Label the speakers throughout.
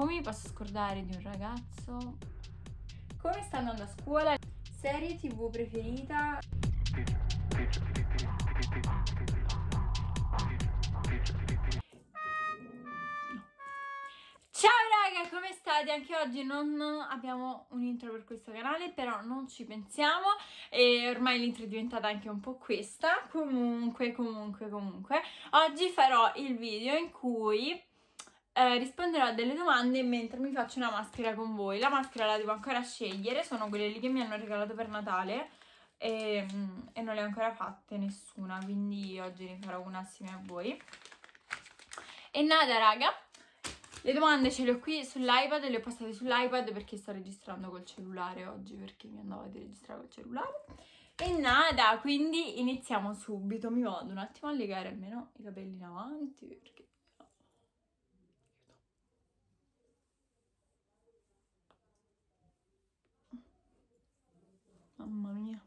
Speaker 1: Come mi posso scordare di un ragazzo? Come sta andando a scuola? Serie tv preferita? Ciao come state? Anche oggi non abbiamo un intro per questo canale, però non ci pensiamo e ormai l'intro è diventata anche un po' questa. Comunque, comunque, comunque, oggi farò il video in cui eh, risponderò a delle domande mentre mi faccio una maschera con voi. La maschera la devo ancora scegliere, sono quelle lì che mi hanno regalato per Natale e, ehm, e non le ho ancora fatte nessuna, quindi oggi ne farò una assieme a voi. E nada raga, le domande ce le ho qui sull'iPad, le ho passate sull'iPad perché sto registrando col cellulare oggi perché mi andava di registrare col cellulare. E nada, quindi iniziamo subito. Mi vado un attimo a legare almeno i capelli in avanti perché Mamma mia.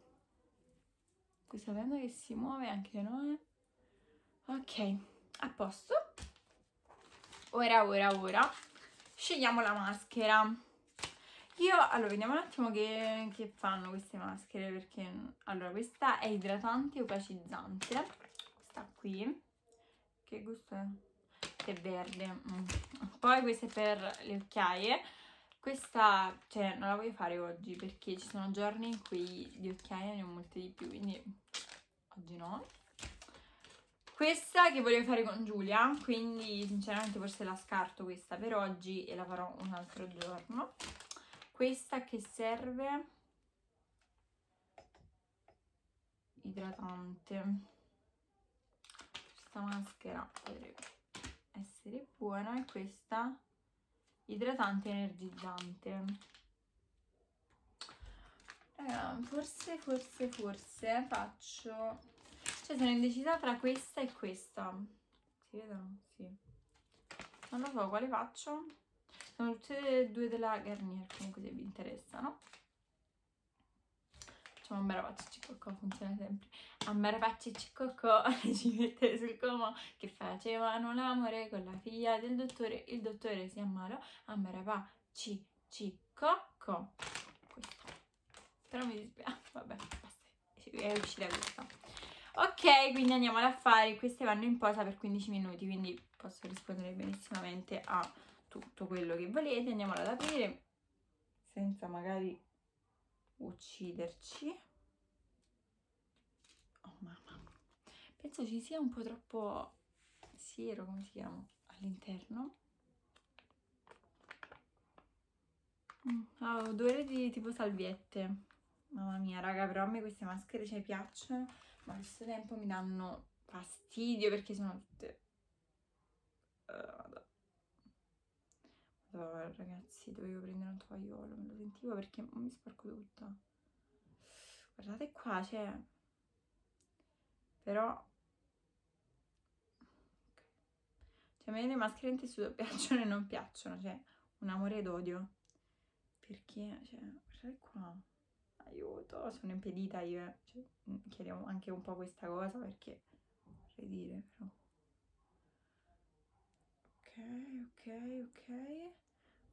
Speaker 1: Questa tenda che si muove anche noi. Ok, a posto. Ora, ora, ora. Scegliamo la maschera. Io, allora, vediamo un attimo che, che fanno queste maschere, perché... Allora, questa è idratante e opacizzante. Questa qui. Che gusto è? Che è verde. Mm. Poi questa è per le occhiaie questa, cioè, non la voglio fare oggi perché ci sono giorni in cui di occhiaie ne ho molte di più, quindi oggi no. Questa che volevo fare con Giulia, quindi sinceramente forse la scarto questa per oggi e la farò un altro giorno. Questa che serve idratante. Questa maschera potrebbe essere buona e questa idratante energizzante Raga, eh, forse forse forse faccio cioè sono indecisa tra questa e questa si vedono? sì non lo so quale faccio sono tutte e due della Garnier comunque se vi interessano sono Ambera Cicocco, funziona sempre. Ambera Pacci ci ricevette sul comò che facevano l'amore con la figlia del dottore. Il dottore si ammalò. Ambera Pacci Cicocco. Questa. Però mi dispiace. Vabbè, basta. È uscita questa. Ok, quindi andiamo ad affari. Queste vanno in posa per 15 minuti, quindi posso rispondere benissimamente a tutto quello che volete. Andiamola ad aprire senza magari ucciderci. Oh mamma, penso ci sia un po' troppo siero, come si chiama, all'interno. Ha mm, oh, odore di tipo salviette. Mamma mia, raga, però a me queste maschere ci piacciono, ma allo stesso tempo mi danno fastidio perché sono tutte... Uh, allora, ragazzi, dovevo prendere un tovagliolo, me lo sentivo perché mi sporco tutto. Guardate qua, c'è. Cioè. Però... Cioè, a me le maschere in tessuto piacciono e non piacciono, cioè, un amore ed odio. Perché, cioè, guardate qua. Aiuto, sono impedita io, eh. cioè, mm, chiediamo anche un po' questa cosa perché... Vorrei dire, però... Ok, ok, ok.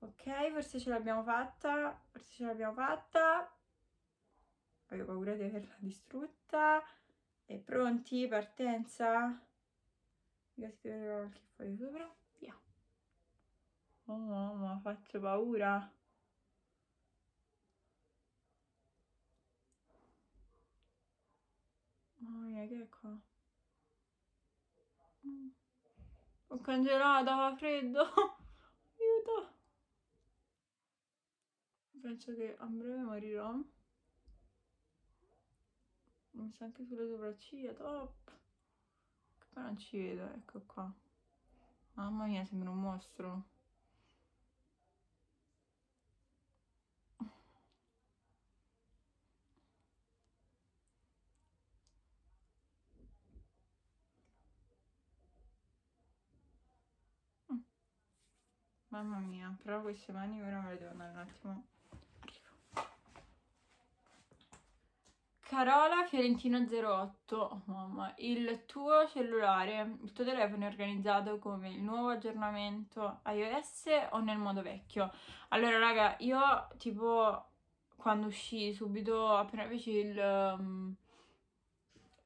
Speaker 1: Ok, forse ce l'abbiamo fatta, forse ce l'abbiamo fatta. Avevo paura di averla distrutta. E pronti? Partenza? Mica si qualche foglio sopra. Via. Oh mamma, faccio paura. Mamma mia, che è qua? Mm. Ho congelato, fa freddo. penso che a breve morirò. Mi sa anche sulle sopracciglia, top! Che poi non ci vedo, ecco qua. Mamma mia, sembra un mostro. Mm. Mamma mia, però queste mani ora me le devo andare un attimo Carola Fiorentino 08, oh, mamma, il tuo cellulare, il tuo telefono è organizzato come il nuovo aggiornamento iOS o nel modo vecchio? Allora raga, io tipo quando uscì subito appena feci il... Um,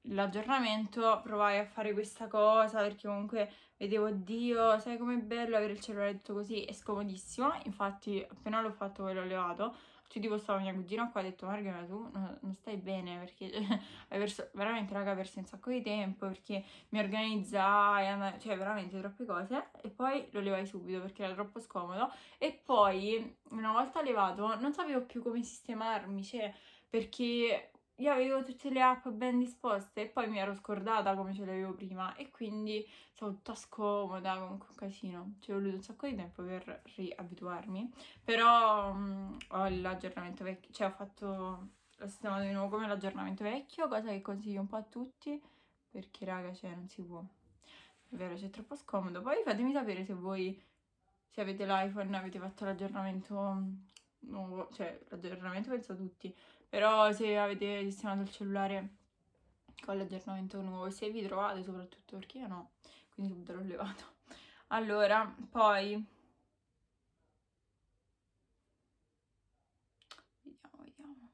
Speaker 1: l'aggiornamento provai a fare questa cosa perché comunque vedevo Dio, sai com'è bello avere il cellulare tutto così, è scomodissimo, infatti appena l'ho fatto ve l'ho levato ci cioè, tipo stavo mia cugina qua e ha detto Margherita, tu no, non stai bene perché hai perso, veramente raga hai perso un sacco di tempo perché mi organizzai, cioè veramente troppe cose e poi lo levai subito perché era troppo scomodo e poi una volta levato non sapevo più come sistemarmi, cioè perché io avevo tutte le app ben disposte e poi mi ero scordata come ce le avevo prima e quindi sono tutta scomoda, comunque un casino. Ci è voluto un sacco di tempo per riabituarmi, però mh, mm, ho l'aggiornamento vecchio, cioè ho fatto, l'ho sistemato di nuovo come l'aggiornamento vecchio, cosa che consiglio un po' a tutti, perché raga, cioè non si può. È vero, c'è troppo scomodo. Poi fatemi sapere se voi, se avete l'iPhone, avete fatto l'aggiornamento mm, nuovo, cioè l'aggiornamento penso a tutti, però se avete gestionato il cellulare con l'aggiornamento nuovo se vi trovate soprattutto perché io no, quindi subito l'ho levato. Allora, poi... Vediamo, vediamo.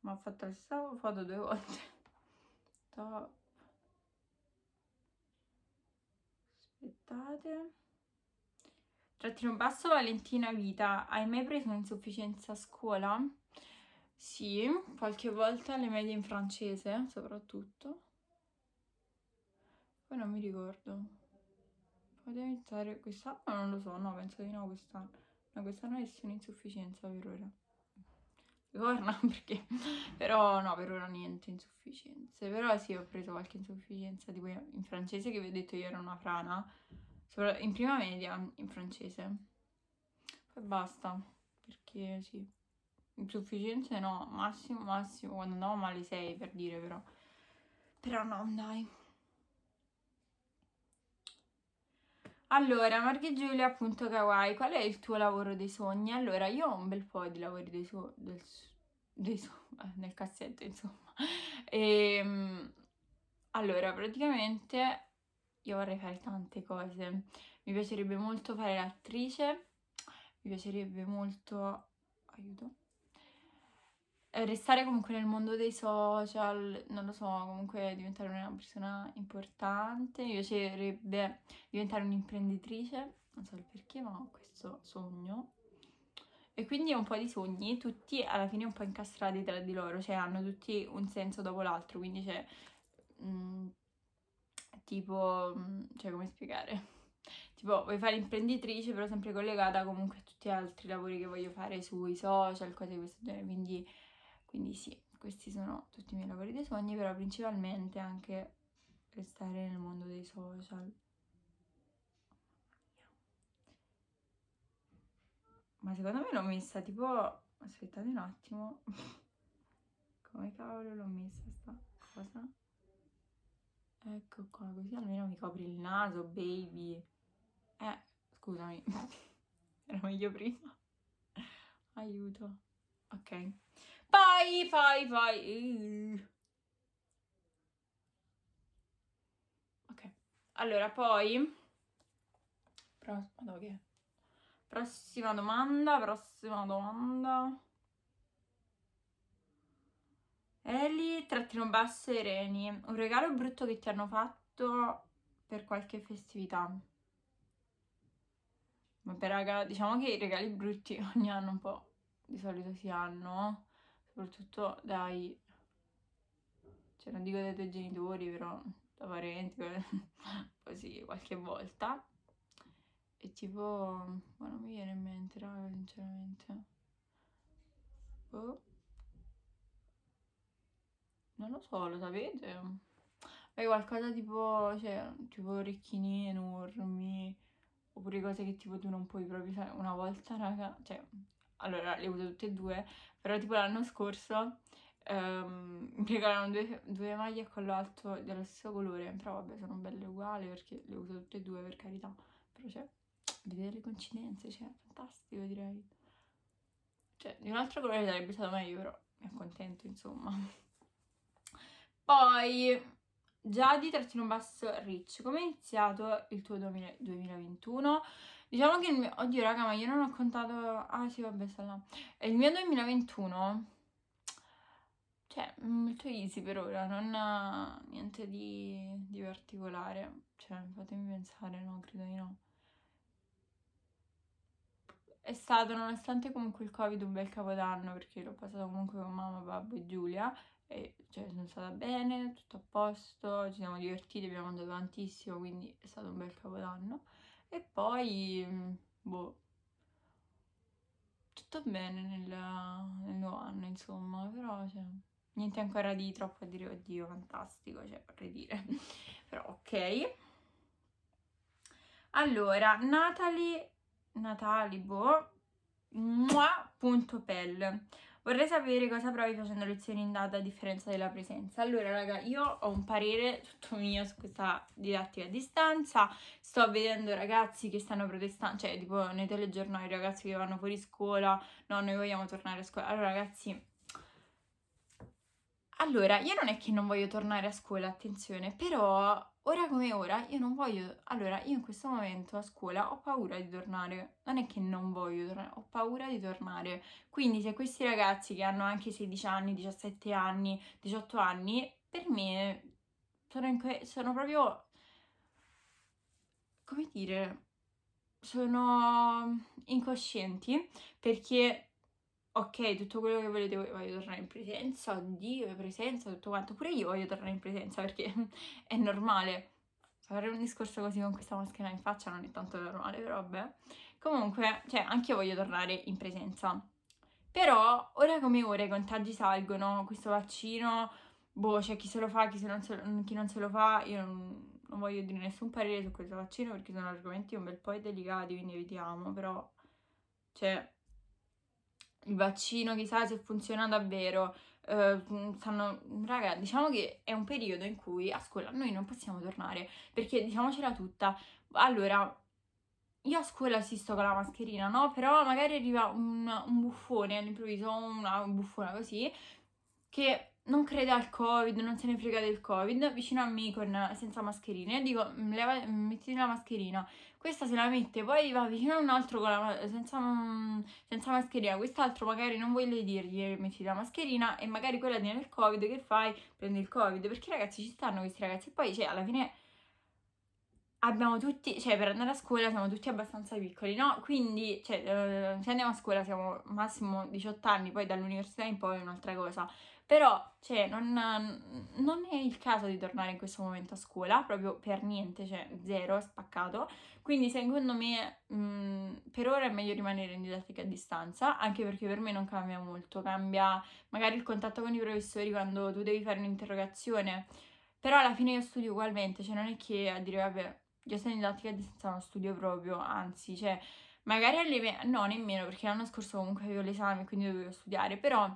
Speaker 1: Ma ho fatto la stessa foto due volte. Top. Aspettate. Trattino basso, Valentina Vita, hai mai preso insufficienza a scuola? Sì, qualche volta le medie in francese, soprattutto. Poi non mi ricordo. Potevo iniziare quest'anno? Ah, non lo so, no, penso di no quest'anno. No, quest'anno è un'insufficienza per ora. Ricorda perché... Però no, per ora niente insufficienze. Però sì, ho preso qualche insufficienza, tipo in francese che vi ho detto io era una frana in prima media in francese. Poi basta, perché sì, insufficienze no, massimo, massimo, quando andavo male 6 per dire però. Però no, dai. Allora, Marghi Giulia, appunto kawaii, qual è il tuo lavoro dei sogni? Allora, io ho un bel po' di lavori dei sogni, so nel cassetto insomma. E, ehm, allora, praticamente io vorrei fare tante cose. Mi piacerebbe molto fare l'attrice, mi piacerebbe molto... aiuto? Eh, restare comunque nel mondo dei social, non lo so, comunque diventare una persona importante, mi piacerebbe diventare un'imprenditrice, non so il perché, ma ho questo sogno. E quindi un po' di sogni, tutti alla fine un po' incastrati tra di loro, cioè hanno tutti un senso dopo l'altro, quindi c'è... Mh, mm, tipo, mm, cioè come spiegare? Tipo, vuoi fare imprenditrice, però sempre collegata comunque a tutti gli altri lavori che voglio fare sui social, cose di questo genere. Quindi, quindi sì, questi sono tutti i miei lavori dei sogni, però principalmente anche restare nel mondo dei social. Ma secondo me l'ho messa tipo... Aspettate un attimo. Come cavolo l'ho messa sta cosa? Ecco qua, così almeno mi copri il naso, baby. Eh, scusami. Era meglio prima. Aiuto. Ok. Vai, vai, vai. Ok. Allora, poi... Prossima domanda, prossima domanda. Eli, trattino basso e Reni, un regalo brutto che ti hanno fatto per qualche festività. Vabbè raga, diciamo che i regali brutti ogni anno un po' di solito si hanno, soprattutto dai, cioè non dico dai tuoi genitori, però da parenti, così qualche volta. E tipo, ma non mi viene in mente raga, sinceramente. Oh. Non lo so, lo sapete? È qualcosa tipo, cioè, tipo orecchini enormi, oppure cose che tipo tu non puoi proprio fare Una volta, raga, cioè, allora le uso tutte e due, però tipo l'anno scorso um, mi regalano due, due maglie a collo alto dello stesso colore, però vabbè sono belle uguali perché le uso tutte e due per carità, però cioè, vedere le coincidenze, cioè, fantastico direi. Cioè, di un altro colore sarebbe stato meglio, però mi accontento insomma. Poi, già di trattino basso Rich, come è iniziato il tuo 2021? Diciamo che il mio... Oddio raga, ma io non ho contato... Ah sì, vabbè, sta là. Il mio 2021... Cioè, molto easy per ora, non ha niente di, di particolare. Cioè, fatemi pensare, no, credo di no. È stato, nonostante comunque il Covid, un bel capodanno, perché l'ho passato comunque con mamma, babbo e Giulia, e cioè sono stata bene, tutto a posto, ci siamo divertiti, abbiamo mangiato tantissimo, quindi è stato un bel capodanno. E poi, mm, boh, tutto bene nel, nel nuovo anno, insomma, però cioè, niente ancora di troppo a dire oddio, fantastico, cioè vorrei dire, però ok. Allora, Natalie, Natali, boh, mua.pel Vorrei sapere cosa provi facendo lezioni in data a differenza della presenza. Allora, raga, io ho un parere tutto mio su questa didattica a distanza. Sto vedendo ragazzi che stanno protestando, cioè tipo nei telegiornali ragazzi che vanno fuori scuola, no, noi vogliamo tornare a scuola. Allora, ragazzi, allora, io non è che non voglio tornare a scuola, attenzione, però Ora come ora io non voglio, allora io in questo momento a scuola ho paura di tornare, non è che non voglio tornare, ho paura di tornare. Quindi se questi ragazzi che hanno anche 16 anni, 17 anni, 18 anni, per me sono, que- sono proprio, come dire, sono incoscienti perché ok, tutto quello che volete voi, voglio tornare in presenza, oddio, presenza, tutto quanto, pure io voglio tornare in presenza perché è normale. Fare un discorso così con questa maschera in faccia non è tanto normale, però vabbè. Comunque, cioè, anche io voglio tornare in presenza. Però, ora come ora, i contagi salgono, questo vaccino, boh, c'è cioè, chi se lo fa, chi, se non, se, chi non se lo fa, io non, non voglio dire nessun parere su questo vaccino perché sono argomenti un bel po' delicati, quindi evitiamo, però, cioè, il vaccino chissà se funziona davvero, uh, stanno... Raga, diciamo che è un periodo in cui a scuola noi non possiamo tornare, perché diciamocela tutta, allora... Io a scuola assisto con la mascherina, no? Però magari arriva un, un buffone all'improvviso, una, buffona così, che non crede al covid, non se ne frega del covid, vicino a me con, senza mascherine, dico mm, leva, mm, mettiti la mascherina, questa se la mette, poi va vicino a un altro la, senza, mm, senza, mascherina, quest'altro magari non vuole dirgli eh, mettiti la mascherina e magari quella tiene il covid, che fai? Prendi il covid, perché ragazzi ci stanno questi ragazzi e poi cioè alla fine abbiamo tutti, cioè per andare a scuola siamo tutti abbastanza piccoli, no? Quindi, cioè, eh, se andiamo a scuola siamo massimo 18 anni, poi dall'università in poi è un'altra cosa. Però, cioè, non, non, è il caso di tornare in questo momento a scuola, proprio per niente, cioè, zero, spaccato. Quindi, secondo me, mh, per ora è meglio rimanere in didattica a distanza, anche perché per me non cambia molto. Cambia magari il contatto con i professori quando tu devi fare un'interrogazione. Però alla fine io studio ugualmente, cioè non è che a dire, vabbè, io sono in didattica a distanza, non studio proprio, anzi, cioè, magari alle... no, nemmeno, perché l'anno scorso comunque avevo l'esame, quindi dovevo studiare, però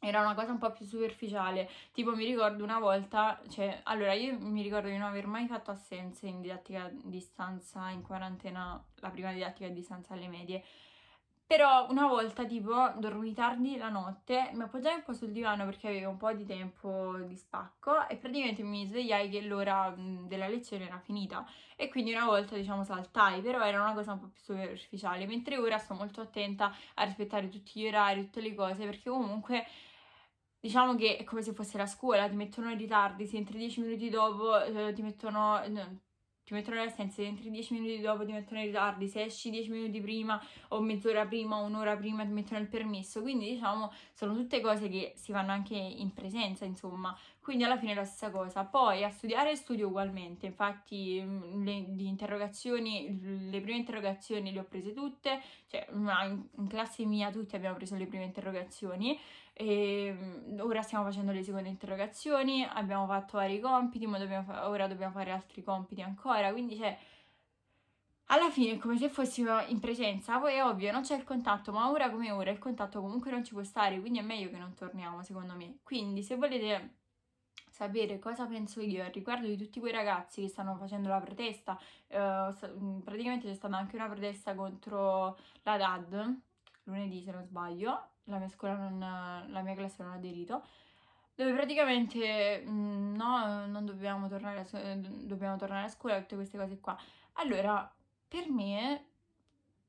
Speaker 1: era una cosa un po' più superficiale, tipo mi ricordo una volta, cioè, allora io mi ricordo di non aver mai fatto assenze in didattica a distanza, in quarantena, la prima didattica a distanza alle medie, però una volta tipo dormi tardi la notte, mi appoggiai un po' sul divano perché avevo un po' di tempo di spacco e praticamente mi svegliai che l'ora mhmm, della lezione era finita e quindi una volta diciamo saltai, però era una cosa un po' più superficiale, mentre ora sto molto attenta a rispettare tutti gli orari, tutte le cose perché comunque diciamo che è come se fosse la scuola, ti mettono in ritardo, se entri dieci minuti dopo eh, ti mettono ti mettono le assenze, se entri 10 minuti dopo ti mettono in ritardo, se esci 10 minuti prima o mezz'ora prima o un'ora prima ti mettono il permesso, quindi diciamo sono tutte cose che si fanno anche in presenza insomma, quindi alla fine è la stessa cosa. Poi a studiare studio ugualmente, infatti mm, le, interrogazioni, le prime interrogazioni le ho prese tutte, cioè in classe mia tutti abbiamo preso le prime interrogazioni, e ehm, ora stiamo facendo le seconde interrogazioni, abbiamo fatto vari compiti, ma dobbiamo ora dobbiamo fare altri compiti ancora, quindi cioè alla fine è come se fossimo in presenza, poi è ovvio, non c'è il contatto, ma ora come ora il contatto comunque non ci può stare, quindi è meglio che non torniamo, secondo me. Quindi se volete sapere cosa penso io al riguardo di tutti quei ragazzi che stanno facendo la protesta, eh, praticamente c'è stata anche una protesta contro la DAD, lunedì se non sbaglio, la mia scuola non, la mia classe non ha aderito, dove praticamente mm, no, non dobbiamo tornare, a, eh, dobbiamo tornare a scuola, tutte queste cose qua. Allora, per me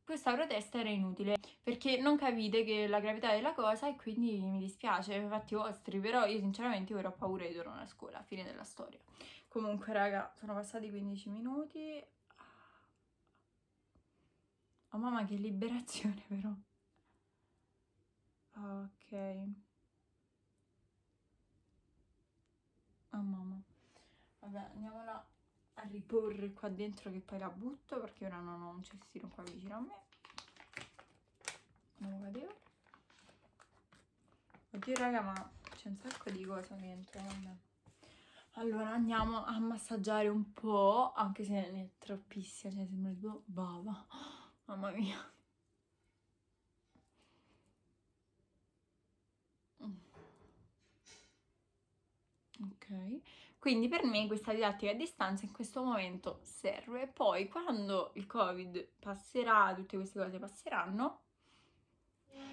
Speaker 1: questa protesta era inutile perché non capite che la gravità della cosa e quindi mi dispiace fatti vostri però io sinceramente ora ho paura di tornare a scuola fine della storia comunque raga sono passati 15 minuti ah. oh mamma che liberazione però Ok. Oh mamma. Vabbè, andiamola a riporre qua dentro che poi la butto perché ora non ho un cestino qua vicino a me. Non lo vedevo. Oddio raga, ma c'è un sacco di cose dentro, vabbè. Allora andiamo a massaggiare un po', anche se ne è troppissima, cioè sembra tipo bava. mamma mia. Ok, quindi per me questa didattica a distanza in questo momento serve, poi quando il covid passerà, tutte queste cose passeranno,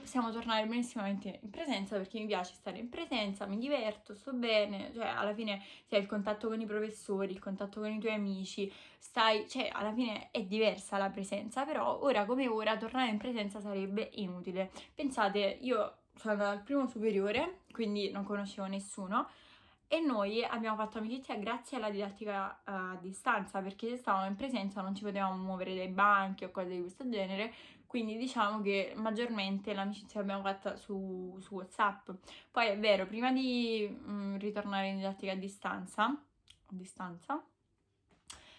Speaker 1: possiamo tornare benissimamente in presenza perché mi piace stare in presenza, mi diverto, sto bene, cioè alla fine sei il contatto con i professori, il contatto con i tuoi amici, stai, cioè alla fine è diversa la presenza, però ora come ora tornare in presenza sarebbe inutile. Pensate, io sono andata al primo superiore, quindi non conoscevo nessuno, e noi abbiamo fatto amicizia grazie alla didattica eh, a distanza perché se stavamo in presenza non ci potevamo muovere dai banchi o cose di questo genere quindi diciamo che maggiormente l'amicizia l'abbiamo fatta su, su Whatsapp poi è vero, prima di mh, mm, ritornare in didattica a distanza a distanza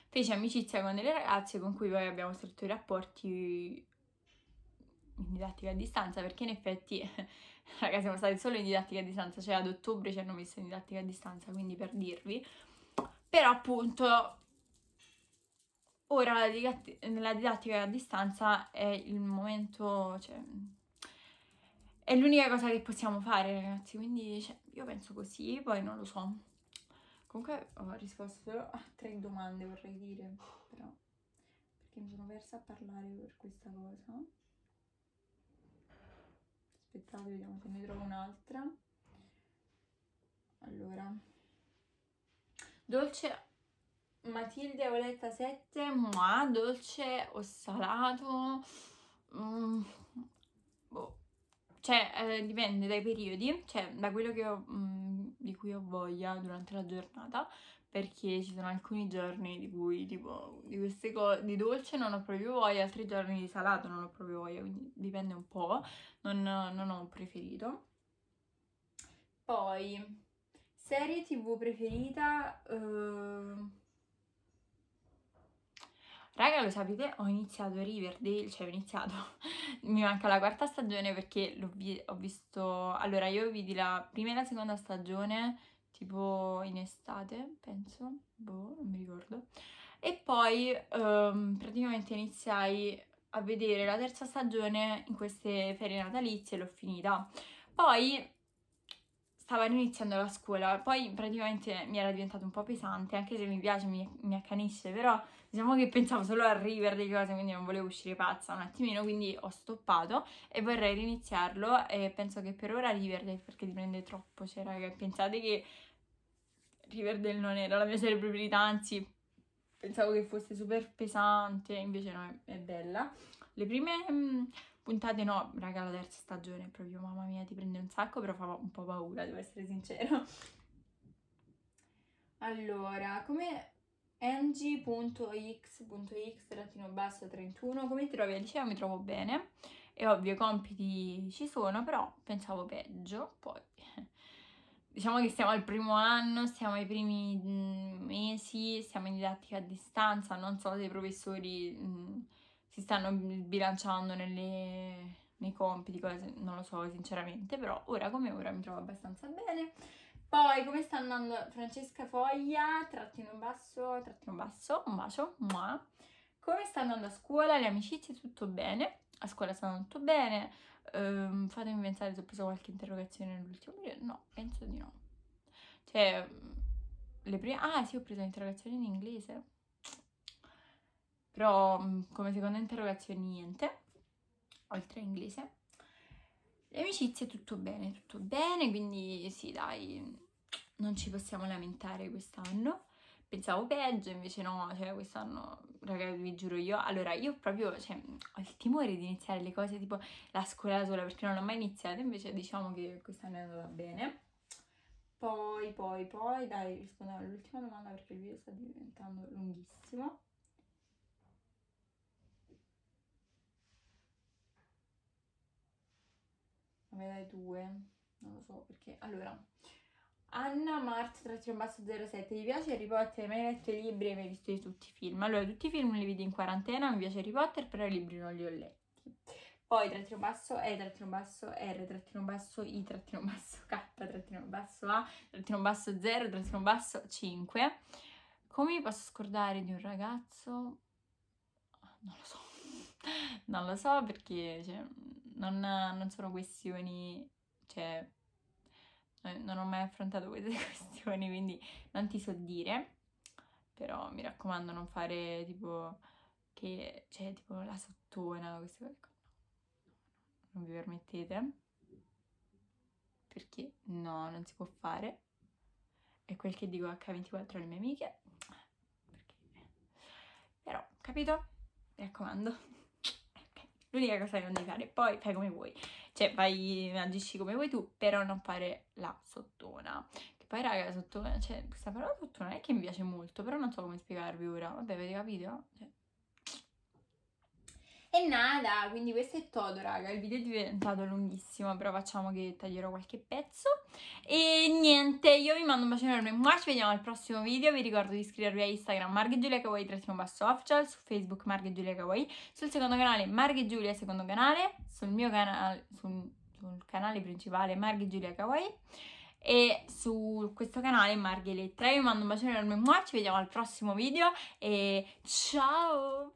Speaker 1: feci amicizia con delle ragazze con cui poi abbiamo stretto i rapporti in didattica a distanza perché in effetti Ragazzi, siamo stati solo in didattica a distanza, cioè ad ottobre ci hanno messo in didattica a distanza, quindi per dirvi. Però appunto ora la, didatti- la didattica a distanza è il momento, cioè è l'unica cosa che possiamo fare, ragazzi, quindi cioè, io penso così, poi non lo so. Comunque ho risposto a tre domande, vorrei dire, però perché mi sono persa a parlare per questa cosa aspettate vediamo se ne trovo un'altra allora dolce Matilde Oletta 7 ma dolce o salato mm, boh. cioè eh, dipende dai periodi cioè da quello ho, mm, di cui ho voglia durante la giornata perché ci sono alcuni giorni di cui tipo di queste cose di dolce non ho proprio voglia, altri giorni di salato non ho proprio voglia, quindi dipende un po', non, non ho un preferito. Poi serie tv preferita uh... Raga, lo sapete, ho iniziato Riverdale, cioè ho iniziato, mi manca la quarta stagione perché vi ho visto, allora io vidi la prima e la seconda stagione tipo in estate, penso, boh, non mi ricordo. E poi um, praticamente iniziai a vedere la terza stagione in queste ferie natalizie e l'ho finita. Poi stava iniziando la scuola, poi praticamente mi era diventato un po' pesante, anche se mi piace, mi, mi accanisce, però diciamo che pensavo solo a ridere di cose, quindi non volevo uscire pazza un attimino, quindi ho stoppato e vorrei riniziarlo e penso che per ora riverde perché dipende troppo, cioè raga, pensate che Riverdale non era la mia serie preferita, anzi pensavo che fosse super pesante, invece no, è, è bella. Le prime mh, mm, puntate no, raga, la terza stagione proprio, mamma mia, ti prende un sacco, però fa un po' paura, devo essere sincero. Allora, come ng.x.x-31 come ti trovi Dicevo mi trovo bene è ovvio i compiti ci sono però pensavo peggio poi diciamo che siamo al primo anno, siamo ai primi mm, mesi, siamo in didattica a distanza, non so se i professori mm, si stanno bilanciando nelle, nei compiti, cose, non lo so sinceramente, però ora come ora mi trovo abbastanza bene. Poi come sta andando Francesca Foglia, trattino basso, trattino basso, un bacio, mua. Come sta andando a scuola, le amicizie, tutto bene? A scuola stanno tutto bene, Um, fatemi pensare se ho preso qualche interrogazione nell'ultimo video. No, penso di no. Cioè, mm, le prime... Ah sì, ho preso interrogazioni in inglese. Però mm, come seconda interrogazione niente, oltre a inglese. Le amicizie tutto bene, tutto bene, quindi sì dai, non ci possiamo lamentare quest'anno pensavo peggio, invece no, cioè quest'anno, ragazzi, vi giuro io, allora io proprio, cioè, ho il timore di iniziare le cose tipo la scuola sola perché non l'ho mai iniziata, invece diciamo che quest'anno è andata bene. Poi, poi, poi, dai, rispondiamo all'ultima domanda perché il video sta diventando lunghissimo. Me dai due, non lo so perché, allora... Anna Mart 07 Mi piace Harry Potter? Mi letto i libri e mi hai visto di tutti i film? Allora, tutti i film li vedi in quarantena, mi piace Harry Potter, però i libri non li ho letti. Poi trattino basso E, trattino basso R, trattino basso I, trattino basso K, trattino basso A, trattino basso 0, trattino basso 5. Come mi posso scordare di un ragazzo? Non lo so. Non lo so perché cioè, non, non sono questioni... Cioè, eh, non ho mai affrontato queste questioni, quindi non ti so dire, però mi raccomando non fare tipo che c'è cioè, tipo la sottona, queste cose No, no, non vi permettete. Perché no, non si può fare. È quel che dico H24 alle mie amiche. Perché... Però, capito? Mi raccomando. L'unica cosa che non devi fare, poi fai come vuoi cioè vai, agisci come vuoi tu, però non fare la sottona. Che poi raga, sottona, cioè questa parola sottona non è che mi piace molto, però non so come spiegarvi ora. Vabbè, avete capito? Cioè... E nada, quindi questo è tutto, raga, il video è diventato lunghissimo, però facciamo che taglierò qualche pezzo. E niente, io vi mando un bacione enorme, ci vediamo al prossimo video, vi ricordo di iscrivervi a Instagram Marghe official, su Facebook Marghe sul secondo canale Marghe secondo canale, sul mio canale, sul, sul canale principale Marghe e su questo canale Marghe Lettra. Io vi mando un bacione enorme, ci vediamo al prossimo video e ciao!